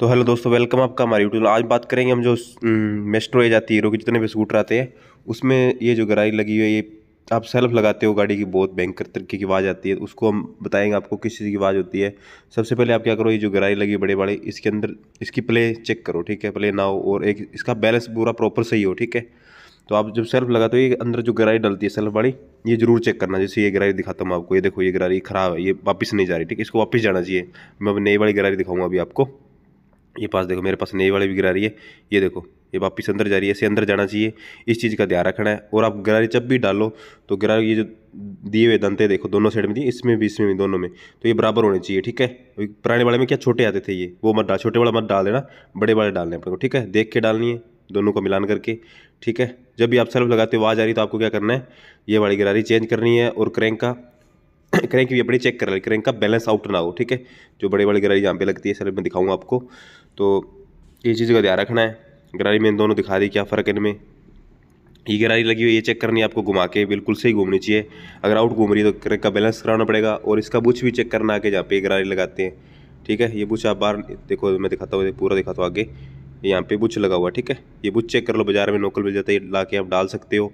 तो हेलो दोस्तों वेलकम आपका हमारे यूट्यूब आज बात करेंगे हम जो मेस्ट्रो एज जाती है हीरो के जितने भी स्कूटर आते हैं उसमें ये जो गरारी लगी हुई है ये आप सेल्फ लगाते हो गाड़ी की बहुत भयंकर तरीके की आवाज़ आती है उसको हम बताएंगे आपको किस चीज़ की आवाज़ होती है सबसे पहले आप क्या करो ये जो गराई लगी बड़े बड़े इसके अंदर इसकी प्ले चेक करो ठीक है प्ले ना हो और एक इसका बैलेंस पूरा प्रॉपर सही हो ठीक है तो आप जब सेल्फ लगाते हो ये अंदर जो गराई डलती है सेल्फ वाली ये जरूर चेक करना जैसे ये गराई दिखाता हूँ आपको ये देखो ये गरारी ख़राब है ये वापस नहीं जा रही ठीक है इसको वापस जाना चाहिए मैं अब नई वाली गरारी दिखाऊँगा अभी आपको ये पास देखो मेरे पास नई वाले भी गिरा रही है ये देखो ये वापिस अंदर जा रही है इसे अंदर जाना चाहिए इस चीज़ का ध्यान रखना है और आप गिरारी जब भी डालो तो गिरा ये जो दिए हुए दंते देखो दोनों साइड में दिए इसमें भी इसमें भी दोनों में तो ये बराबर होने चाहिए ठीक है पुराने वाले में क्या छोटे आते थे ये वो मत डाल छोटे वाला मत डाल देना बड़े वाले डालने अपने को ठीक है देख के डालनी है दोनों को मिलान करके ठीक है जब भी आप सेल्फ लगाते हो आ आ रही तो आपको क्या करना है ये वाली गिरारी चेंज करनी है और क्रैंक का क्रैंक भी अपनी चेक कर है क्रैंक का बैलेंस आउट ना हो ठीक है जो बड़े बड़े गरारी यहाँ पे लगती है सर मैं दिखाऊंगा आपको तो ये चीज़ का ध्यान रखना है गरारी में इन दोनों दिखा दी क्या फ़र्क है इनमें ये गरारी लगी हुई है ये चेक करनी है आपको घुमा के बिल्कुल सही घूमनी चाहिए अगर आउट घूम रही है तो क्रैंक का बैलेंस कराना पड़ेगा और इसका बुछ भी चेक करना आगे जहाँ पे गरारी लगाते हैं ठीक है ये बुछ आप बाहर देखो मैं दिखाता हूँ पूरा दिखाता हूँ आगे यहाँ पे बुछ लगा हुआ ठीक है ये बुछ चेक कर लो बाज़ार में नोकल मिल जाता है ला के आप डाल सकते हो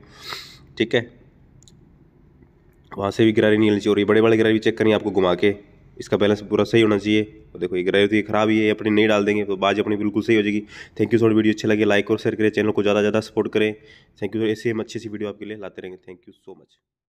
ठीक है वहाँ से भी गिरारी नहीं लेनी चाहिए और ये बड़े बड़े गिरारी भी चेक करें आपको घुमा के इसका बैलेंस पूरा सही होना चाहिए और देखो ये गिरारी तो ये खराब ही है अपनी नहीं डाल देंगे तो बाज अपनी बिल्कुल सही हो जाएगी thank you so much video अच्छी लगे लाइक और शेयर करें चैनल को ज़्यादा ज़्यादा सपोर्ट करें थैंक यू तो ऐसे हम अच्छी सी वीडियो आपके लिए लाते रहेंगे थैंक यू सो मच